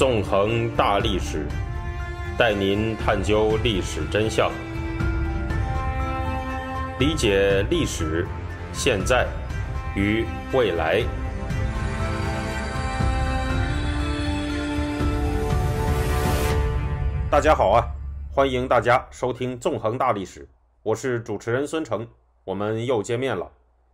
纵横大历史，带您探究历史真相，理解历史、现在与未来。大家好啊，欢迎大家收听《纵横大历史》，我是主持人孙成，我们又见面了。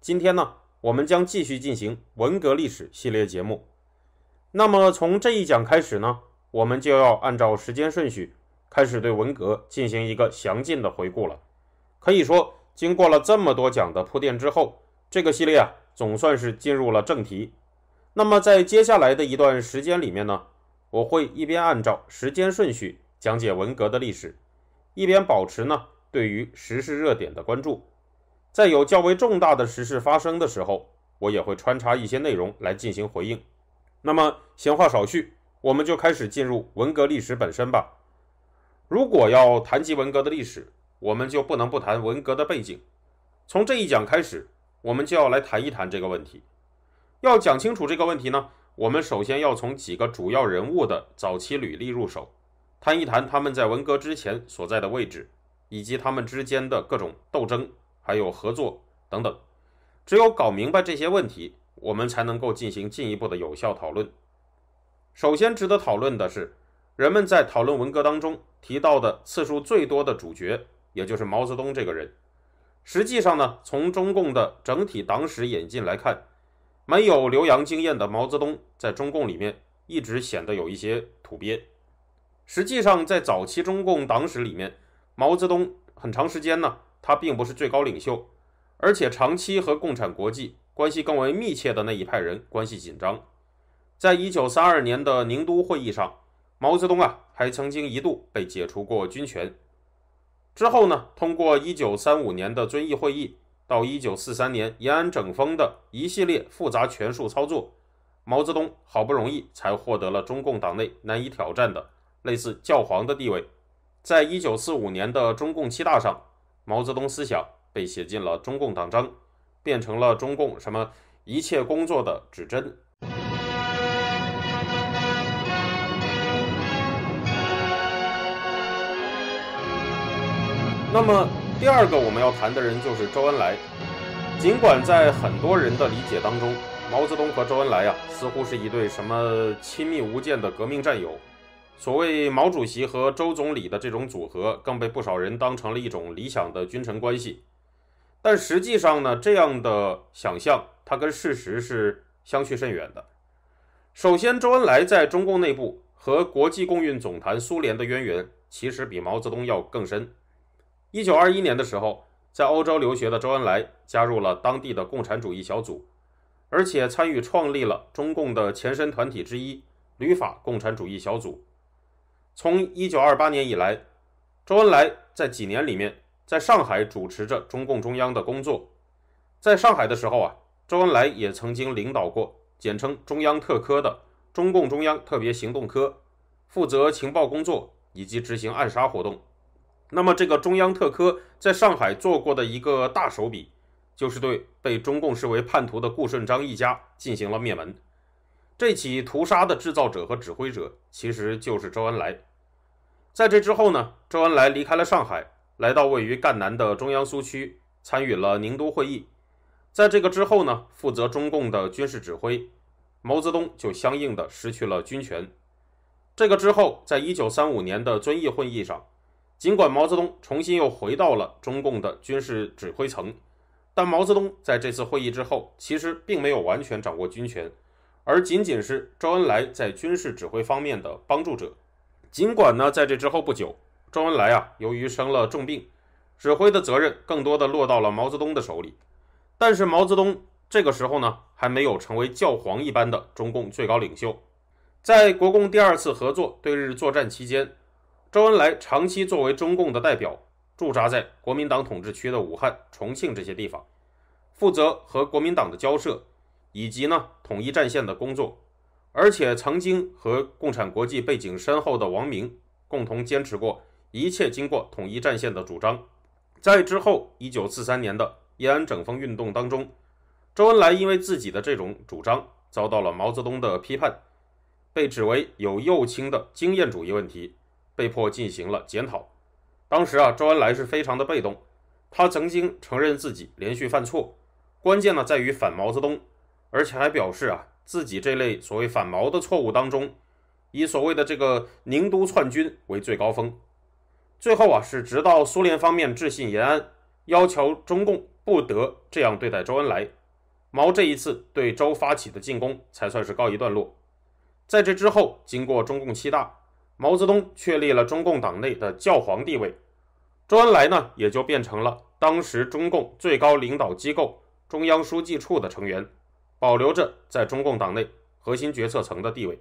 今天呢，我们将继续进行文革历史系列节目。那么从这一讲开始呢，我们就要按照时间顺序开始对文革进行一个详尽的回顾了。可以说，经过了这么多讲的铺垫之后，这个系列啊总算是进入了正题。那么在接下来的一段时间里面呢，我会一边按照时间顺序讲解文革的历史，一边保持呢对于时事热点的关注。在有较为重大的时事发生的时候，我也会穿插一些内容来进行回应。那么闲话少叙，我们就开始进入文革历史本身吧。如果要谈及文革的历史，我们就不能不谈文革的背景。从这一讲开始，我们就要来谈一谈这个问题。要讲清楚这个问题呢，我们首先要从几个主要人物的早期履历入手，谈一谈他们在文革之前所在的位置，以及他们之间的各种斗争、还有合作等等。只有搞明白这些问题。我们才能够进行进一步的有效讨论。首先，值得讨论的是，人们在讨论文革当中提到的次数最多的主角，也就是毛泽东这个人。实际上呢，从中共的整体党史演进来看，没有留洋经验的毛泽东在中共里面一直显得有一些土鳖。实际上，在早期中共党史里面，毛泽东很长时间呢，他并不是最高领袖，而且长期和共产国际。关系更为密切的那一派人，关系紧张。在一九三二年的宁都会议上，毛泽东啊还曾经一度被解除过军权。之后呢，通过一九三五年的遵义会议到一九四三年延安整风的一系列复杂权术操作，毛泽东好不容易才获得了中共党内难以挑战的类似教皇的地位。在一九四五年的中共七大上，毛泽东思想被写进了中共党章。变成了中共什么一切工作的指针。那么第二个我们要谈的人就是周恩来。尽管在很多人的理解当中，毛泽东和周恩来啊似乎是一对什么亲密无间的革命战友。所谓毛主席和周总理的这种组合，更被不少人当成了一种理想的君臣关系。但实际上呢，这样的想象它跟事实是相去甚远的。首先，周恩来在中共内部和国际共运总坛苏联的渊源其实比毛泽东要更深。一九二一年的时候，在欧洲留学的周恩来加入了当地的共产主义小组，而且参与创立了中共的前身团体之一——旅法共产主义小组。从一九二八年以来，周恩来在几年里面。在上海主持着中共中央的工作，在上海的时候啊，周恩来也曾经领导过，简称中央特科的中共中央特别行动科，负责情报工作以及执行暗杀活动。那么，这个中央特科在上海做过的一个大手笔，就是对被中共视为叛徒的顾顺章一家进行了灭门。这起屠杀的制造者和指挥者，其实就是周恩来。在这之后呢，周恩来离开了上海。来到位于赣南的中央苏区，参与了宁都会议。在这个之后呢，负责中共的军事指挥，毛泽东就相应的失去了军权。这个之后，在一九三五年的遵义会议上，尽管毛泽东重新又回到了中共的军事指挥层，但毛泽东在这次会议之后，其实并没有完全掌握军权，而仅仅是周恩来在军事指挥方面的帮助者。尽管呢，在这之后不久。周恩来啊，由于生了重病，指挥的责任更多的落到了毛泽东的手里。但是毛泽东这个时候呢，还没有成为教皇一般的中共最高领袖。在国共第二次合作对日作战期间，周恩来长期作为中共的代表驻扎在国民党统治区的武汉、重庆这些地方，负责和国民党的交涉以及呢统一战线的工作，而且曾经和共产国际背景深厚的王明共同坚持过。一切经过统一战线的主张，在之后一九四三年的延安整风运动当中，周恩来因为自己的这种主张遭到了毛泽东的批判，被指为有右倾的经验主义问题，被迫进行了检讨。当时啊，周恩来是非常的被动，他曾经承认自己连续犯错，关键呢在于反毛泽东，而且还表示啊自己这类所谓反毛的错误当中，以所谓的这个宁都窜军为最高峰。最后啊，是直到苏联方面致信延安，要求中共不得这样对待周恩来，毛这一次对周发起的进攻才算是告一段落。在这之后，经过中共七大，毛泽东确立了中共党内的教皇地位，周恩来呢也就变成了当时中共最高领导机构中央书记处的成员，保留着在中共党内核心决策层的地位。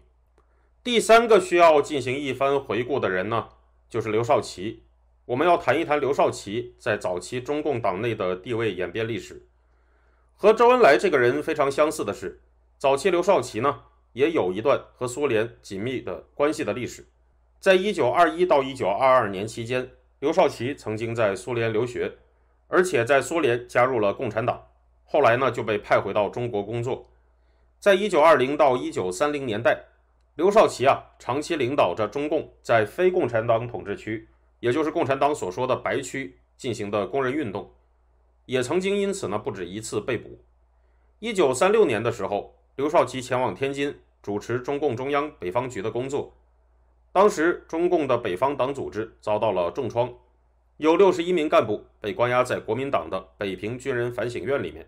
第三个需要进行一番回顾的人呢？就是刘少奇，我们要谈一谈刘少奇在早期中共党内的地位演变历史。和周恩来这个人非常相似的是，早期刘少奇呢也有一段和苏联紧密的关系的历史。在一九二一到一九二二年期间，刘少奇曾经在苏联留学，而且在苏联加入了共产党。后来呢就被派回到中国工作。在一九二零到一九三零年代。刘少奇啊，长期领导着中共在非共产党统治区，也就是共产党所说的“白区”进行的工人运动，也曾经因此呢不止一次被捕。一九三六年的时候，刘少奇前往天津主持中共中央北方局的工作。当时，中共的北方党组织遭到了重创，有六十一名干部被关押在国民党的北平军人反省院里面。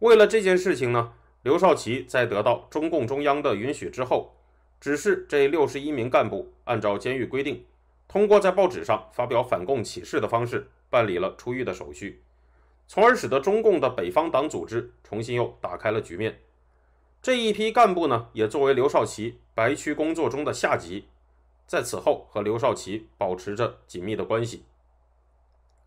为了这件事情呢，刘少奇在得到中共中央的允许之后。只是这六十一名干部按照监狱规定，通过在报纸上发表反共启事的方式办理了出狱的手续，从而使得中共的北方党组织重新又打开了局面。这一批干部呢，也作为刘少奇白区工作中的下级，在此后和刘少奇保持着紧密的关系。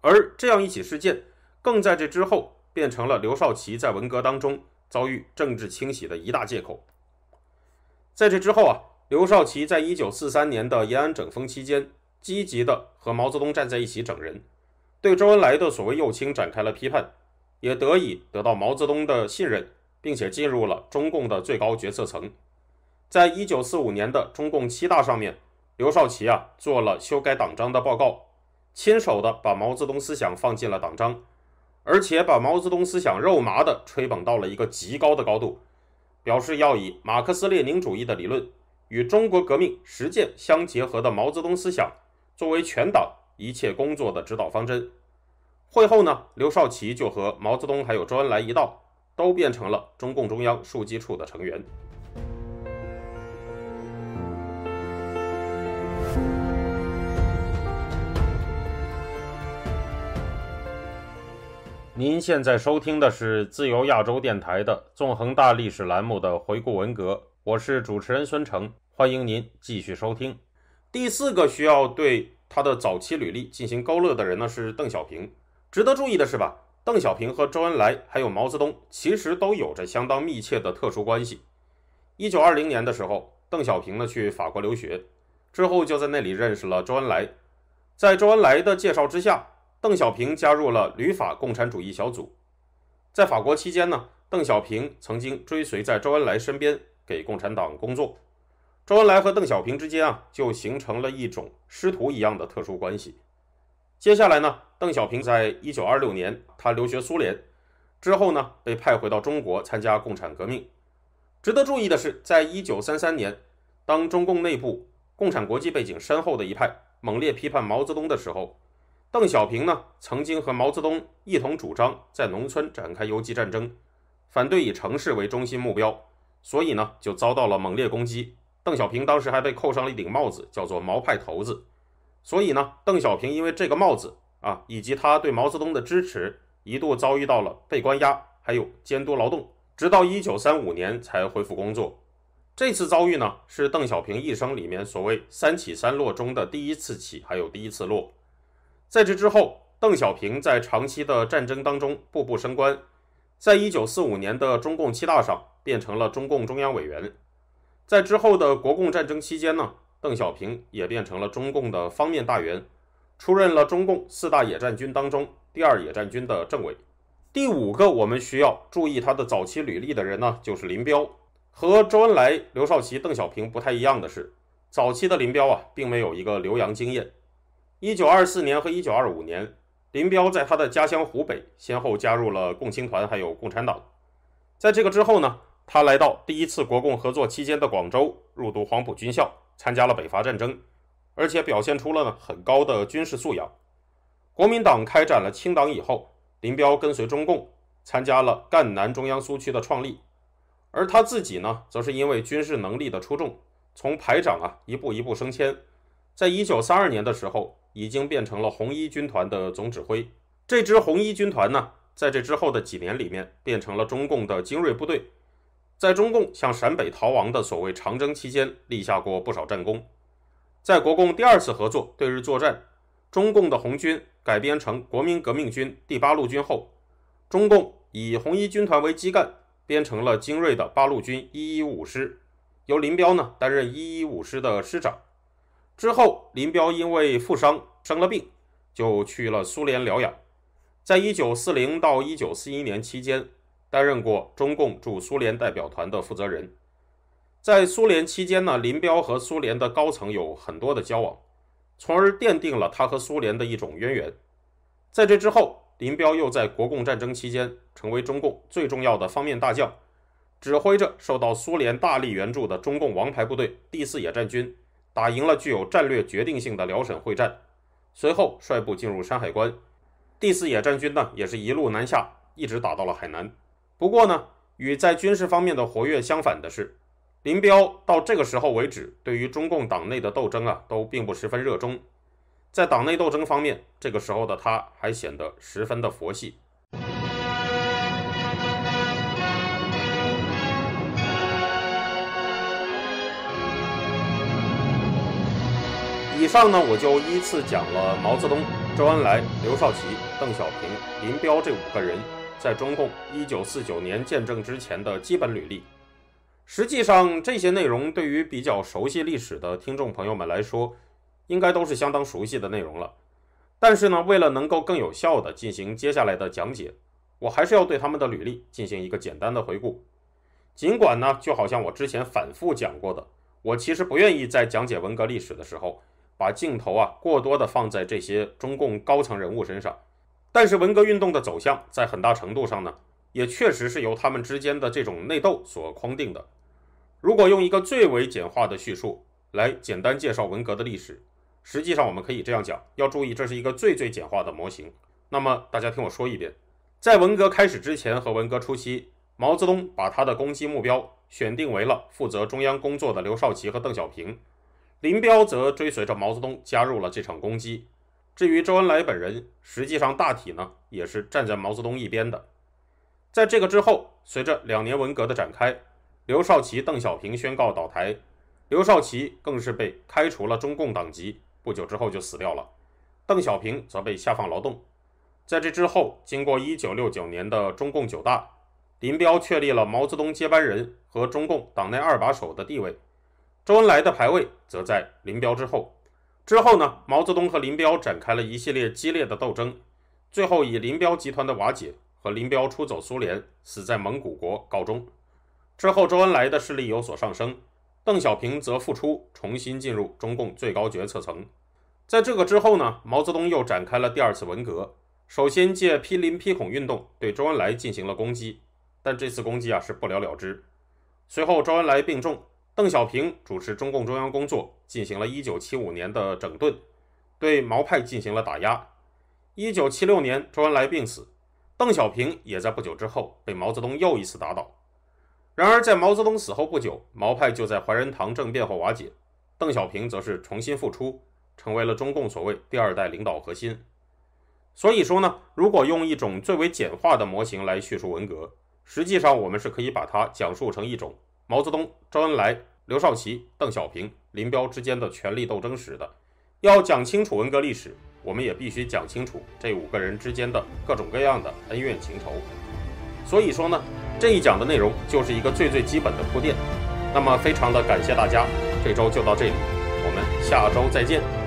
而这样一起事件，更在这之后变成了刘少奇在文革当中遭遇政治清洗的一大借口。在这之后啊，刘少奇在1943年的延安整风期间，积极的和毛泽东站在一起整人，对周恩来的所谓右倾展开了批判，也得以得到毛泽东的信任，并且进入了中共的最高决策层。在1945年的中共七大上面，刘少奇啊做了修改党章的报告，亲手的把毛泽东思想放进了党章，而且把毛泽东思想肉麻的吹捧到了一个极高的高度。表示要以马克思列宁主义的理论与中国革命实践相结合的毛泽东思想作为全党一切工作的指导方针。会后呢，刘少奇就和毛泽东还有周恩来一道，都变成了中共中央书记处的成员。您现在收听的是自由亚洲电台的《纵横大历史》栏目的回顾文革，我是主持人孙成，欢迎您继续收听。第四个需要对他的早期履历进行勾勒的人呢，是邓小平。值得注意的是吧，邓小平和周恩来还有毛泽东其实都有着相当密切的特殊关系。一九二零年的时候，邓小平呢去法国留学，之后就在那里认识了周恩来，在周恩来的介绍之下。邓小平加入了旅法共产主义小组，在法国期间呢，邓小平曾经追随在周恩来身边给共产党工作。周恩来和邓小平之间啊，就形成了一种师徒一样的特殊关系。接下来呢，邓小平在一九二六年他留学苏联之后呢，被派回到中国参加共产革命。值得注意的是，在一九三三年，当中共内部共产国际背景深厚的一派猛烈批判毛泽东的时候。邓小平呢，曾经和毛泽东一同主张在农村展开游击战争，反对以城市为中心目标，所以呢，就遭到了猛烈攻击。邓小平当时还被扣上了一顶帽子，叫做“毛派头子”。所以呢，邓小平因为这个帽子啊，以及他对毛泽东的支持，一度遭遇到了被关押，还有监督劳动，直到一九三五年才恢复工作。这次遭遇呢，是邓小平一生里面所谓“三起三落”中的第一次起，还有第一次落。在这之后，邓小平在长期的战争当中步步升官，在一九四五年的中共七大上变成了中共中央委员，在之后的国共战争期间呢，邓小平也变成了中共的方面大员，出任了中共四大野战军当中第二野战军的政委。第五个我们需要注意他的早期履历的人呢，就是林彪。和周恩来、刘少奇、邓小平不太一样的是，早期的林彪啊，并没有一个留洋经验。一九二四年和一九二五年，林彪在他的家乡湖北先后加入了共青团，还有共产党。在这个之后呢，他来到第一次国共合作期间的广州，入读黄埔军校，参加了北伐战争，而且表现出了呢很高的军事素养。国民党开展了清党以后，林彪跟随中共参加了赣南中央苏区的创立，而他自己呢，则是因为军事能力的出众，从排长啊一步一步升迁。在一九三二年的时候。已经变成了红一军团的总指挥。这支红一军团呢，在这之后的几年里面，变成了中共的精锐部队。在中共向陕北逃亡的所谓长征期间，立下过不少战功。在国共第二次合作对日作战，中共的红军改编成国民革命军第八路军后，中共以红一军团为基干，编成了精锐的八路军一一五师，由林彪呢担任一一五师的师长。之后，林彪因为负伤生了病，就去了苏联疗养。在一九四零到一九四一年期间，担任过中共驻苏联代表团的负责人。在苏联期间呢，林彪和苏联的高层有很多的交往，从而奠定了他和苏联的一种渊源。在这之后，林彪又在国共战争期间成为中共最重要的方面大将，指挥着受到苏联大力援助的中共王牌部队第四野战军。打赢了具有战略决定性的辽沈会战，随后率部进入山海关。第四野战军呢，也是一路南下，一直打到了海南。不过呢，与在军事方面的活跃相反的是，林彪到这个时候为止，对于中共党内的斗争啊，都并不十分热衷。在党内斗争方面，这个时候的他还显得十分的佛系。上呢，我就依次讲了毛泽东、周恩来、刘少奇、邓小平、林彪这五个人在中共一九四九年建政之前的基本履历。实际上，这些内容对于比较熟悉历史的听众朋友们来说，应该都是相当熟悉的内容了。但是呢，为了能够更有效地进行接下来的讲解，我还是要对他们的履历进行一个简单的回顾。尽管呢，就好像我之前反复讲过的，我其实不愿意在讲解文革历史的时候。把镜头啊过多的放在这些中共高层人物身上，但是文革运动的走向在很大程度上呢，也确实是由他们之间的这种内斗所框定的。如果用一个最为简化的叙述来简单介绍文革的历史，实际上我们可以这样讲，要注意这是一个最最简化的模型。那么大家听我说一遍，在文革开始之前和文革初期，毛泽东把他的攻击目标选定为了负责中央工作的刘少奇和邓小平。林彪则追随着毛泽东加入了这场攻击。至于周恩来本人，实际上大体呢也是站在毛泽东一边的。在这个之后，随着两年文革的展开，刘少奇、邓小平宣告倒台，刘少奇更是被开除了中共党籍，不久之后就死掉了。邓小平则被下放劳动。在这之后，经过一九六九年的中共九大，林彪确立了毛泽东接班人和中共党内二把手的地位。周恩来的排位则在林彪之后。之后呢，毛泽东和林彪展开了一系列激烈的斗争，最后以林彪集团的瓦解和林彪出走苏联、死在蒙古国告终。之后，周恩来的势力有所上升，邓小平则复出，重新进入中共最高决策层。在这个之后呢，毛泽东又展开了第二次文革，首先借批林批孔运动对周恩来进行了攻击，但这次攻击啊是不了了之。随后，周恩来病重。邓小平主持中共中央工作，进行了一九七五年的整顿，对毛派进行了打压。一九七六年，周恩来病死，邓小平也在不久之后被毛泽东又一次打倒。然而，在毛泽东死后不久，毛派就在怀仁堂政变后瓦解，邓小平则是重新复出，成为了中共所谓第二代领导核心。所以说呢，如果用一种最为简化的模型来叙述文革，实际上我们是可以把它讲述成一种。毛泽东、周恩来、刘少奇、邓小平、林彪之间的权力斗争时的，要讲清楚文革历史，我们也必须讲清楚这五个人之间的各种各样的恩怨情仇。所以说呢，这一讲的内容就是一个最最基本的铺垫。那么，非常的感谢大家，这周就到这里，我们下周再见。